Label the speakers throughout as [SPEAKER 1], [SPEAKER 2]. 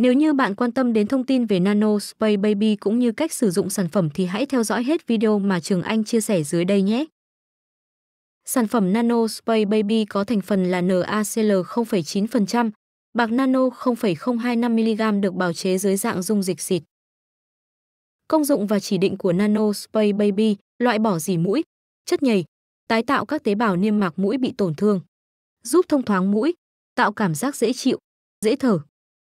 [SPEAKER 1] Nếu như bạn quan tâm đến thông tin về Nano Spray Baby cũng như cách sử dụng sản phẩm thì hãy theo dõi hết video mà Trường Anh chia sẻ dưới đây nhé. Sản phẩm Nano Spray Baby có thành phần là NaCl 0,9%, bạc nano 0,025mg được bào chế dưới dạng dung dịch xịt. Công dụng và chỉ định của Nano Spray Baby loại bỏ dỉ mũi, chất nhầy, tái tạo các tế bào niêm mạc mũi bị tổn thương, giúp thông thoáng mũi, tạo cảm giác dễ chịu, dễ thở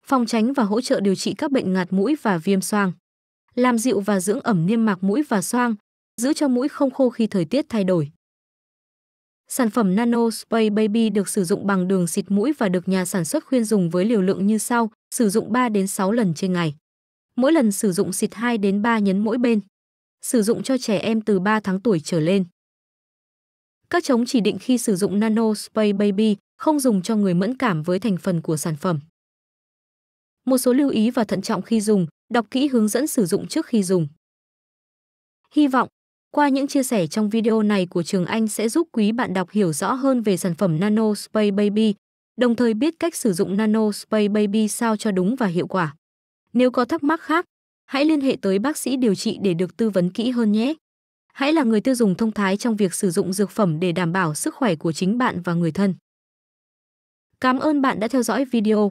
[SPEAKER 1] phòng tránh và hỗ trợ điều trị các bệnh ngạt mũi và viêm xoang, làm dịu và dưỡng ẩm niêm mạc mũi và xoang, giữ cho mũi không khô khi thời tiết thay đổi. Sản phẩm Nano Spray Baby được sử dụng bằng đường xịt mũi và được nhà sản xuất khuyên dùng với liều lượng như sau, sử dụng 3 đến 6 lần trên ngày. Mỗi lần sử dụng xịt 2 đến 3 nhấn mỗi bên. Sử dụng cho trẻ em từ 3 tháng tuổi trở lên. Các chống chỉ định khi sử dụng Nano Spray Baby không dùng cho người mẫn cảm với thành phần của sản phẩm một số lưu ý và thận trọng khi dùng, đọc kỹ hướng dẫn sử dụng trước khi dùng. Hy vọng, qua những chia sẻ trong video này của Trường Anh sẽ giúp quý bạn đọc hiểu rõ hơn về sản phẩm Nano Spray Baby, đồng thời biết cách sử dụng Nano Spray Baby sao cho đúng và hiệu quả. Nếu có thắc mắc khác, hãy liên hệ tới bác sĩ điều trị để được tư vấn kỹ hơn nhé. Hãy là người tiêu dùng thông thái trong việc sử dụng dược phẩm để đảm bảo sức khỏe của chính bạn và người thân. Cảm ơn bạn đã theo dõi video.